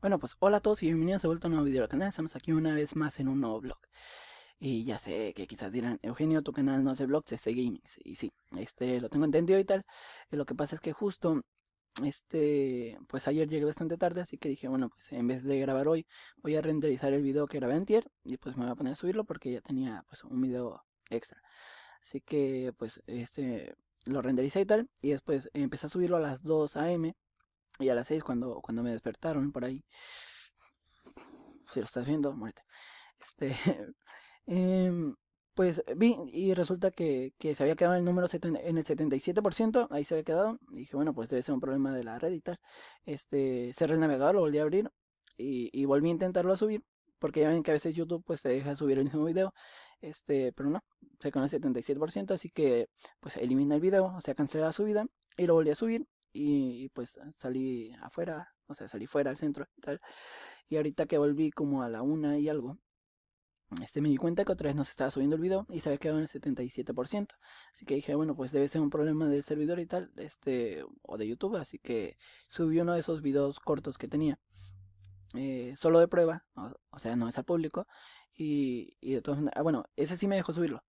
Bueno, pues hola a todos y bienvenidos de vuelta a un nuevo video del canal. Estamos aquí una vez más en un nuevo vlog. Y ya sé que quizás dirán, Eugenio, tu canal no hace vlogs, es de gaming. Y sí, este, lo tengo entendido y tal. Eh, lo que pasa es que justo, este, pues ayer llegué bastante tarde, así que dije, bueno, pues en vez de grabar hoy, voy a renderizar el video que grabé antier. Y pues me voy a poner a subirlo porque ya tenía, pues, un video extra. Así que, pues, este, lo rendericé y tal. Y después empecé a subirlo a las 2 am y a las 6 cuando, cuando me despertaron por ahí, si lo estás viendo, muerte Este, em, pues vi y resulta que, se había quedado el número en el 77%, ahí se había quedado. Y dije, bueno, pues debe ser un problema de la red y tal. Este, cerré el navegador, lo volví a abrir y, volví a intentarlo a subir. Porque ya ven que a veces YouTube pues te deja subir el mismo video. Este, pero no, se quedó el 77%, así que pues elimina el video, o sea, cancela la subida y lo volví a subir y, pues salí afuera, o sea, salí fuera al centro y tal. Y ahorita que volví como a la una y algo, este me di cuenta que otra vez no se estaba subiendo el video y se había quedado en el 77%. Así que dije, bueno, pues debe ser un problema del servidor y tal, este, o de YouTube. Así que subí uno de esos videos cortos que tenía. Eh, solo de prueba, o, sea, no es al público. Y, y de todas maneras, ah, bueno, ese sí me dejó subirlo.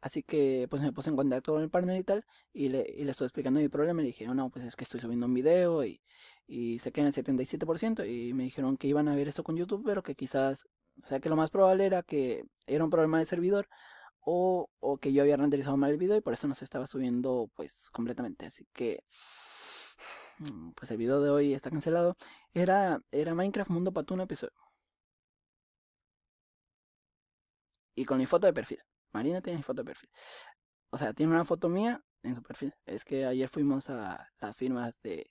Así que pues me puse en contacto con el partner y tal, y le, y estoy explicando mi problema, y le dije, no, pues es que estoy subiendo un video y, y se queda en el 77%, y me dijeron que iban a ver esto con YouTube, pero que quizás, o sea que lo más probable era que era un problema de servidor, o, que yo había renderizado mal el video y por eso no se estaba subiendo pues completamente, así que mm, pues el video de hoy está cancelado. Era, era Minecraft Mundo Patuna episodio. Y con mi foto de perfil. Marina tiene mi foto de perfil. O sea, tiene una foto mía en su perfil. Es que ayer fuimos a las firmas de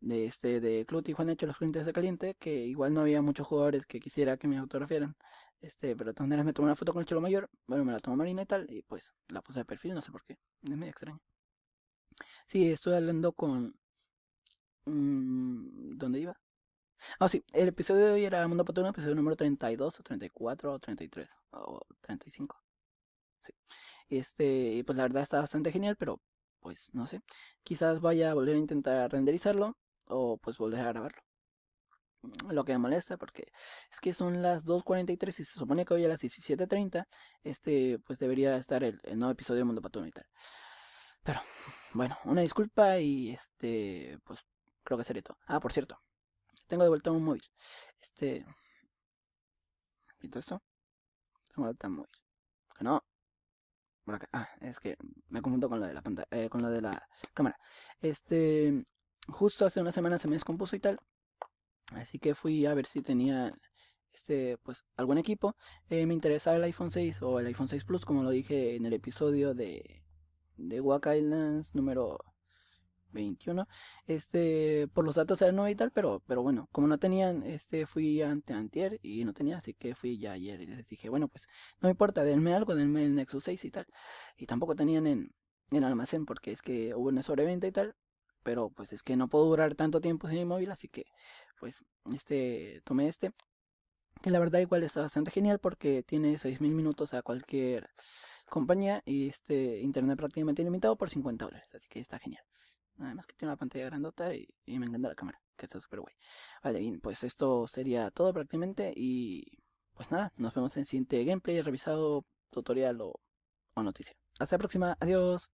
de este de Club Tijuana hecho los clientes de caliente que igual no había muchos jugadores que quisiera que me autografiaran este pero de todas maneras me tomé una foto con el cholo mayor bueno me la tomó Marina y tal y pues la puse de perfil no sé por qué es medio extraño sí estoy hablando con mm, dónde iba ah sí el episodio de hoy era Mundo Patrón episodio número 32 o 34 o 33 o 35 y Este, pues la verdad está bastante genial, pero pues no sé. Quizás vaya a volver a intentar renderizarlo o pues volver a grabarlo. Mm, lo que me molesta porque es que son las 2.43 y se supone que hoy a las 17.30 este pues debería estar el, nuevo episodio de Mundo Patuno y tal. Pero bueno, una disculpa y este pues creo que sería todo. Ah, por cierto, tengo de vuelta un móvil. Este... ¿Y esto? Tengo de vuelta un móvil. Que no. Ah, es que me confundo con lo de la pantalla, eh, con lo de la cámara. Este, justo hace una semana se me descompuso y tal. Así que fui a ver si tenía este, pues algún equipo. Eh, me interesaba el iPhone 6 o el iPhone 6 Plus, como lo dije en el episodio de, de Waka Islands número 21, este, por los datos era no tal pero, pero bueno, como no tenían, este, fui ante antier y no tenía, así que fui ya ayer y les dije, bueno, pues, no importa, denme algo, denme el Nexus 6 y tal, y tampoco tenían en, en almacén porque es que hubo una sobreventa y tal, pero pues es que no puedo durar tanto tiempo sin mi móvil, así que, pues, este, tomé este, que la verdad igual está bastante genial porque tiene 6000 minutos a cualquier compañía y este internet prácticamente ilimitado por 50 dólares, así que está genial. Además que tiene una pantalla grandota y, me encanta la cámara, que está súper guay. Vale, bien, pues esto sería todo prácticamente y pues nada, nos vemos en el siguiente gameplay, revisado, tutorial o noticia. Hasta la próxima, adiós.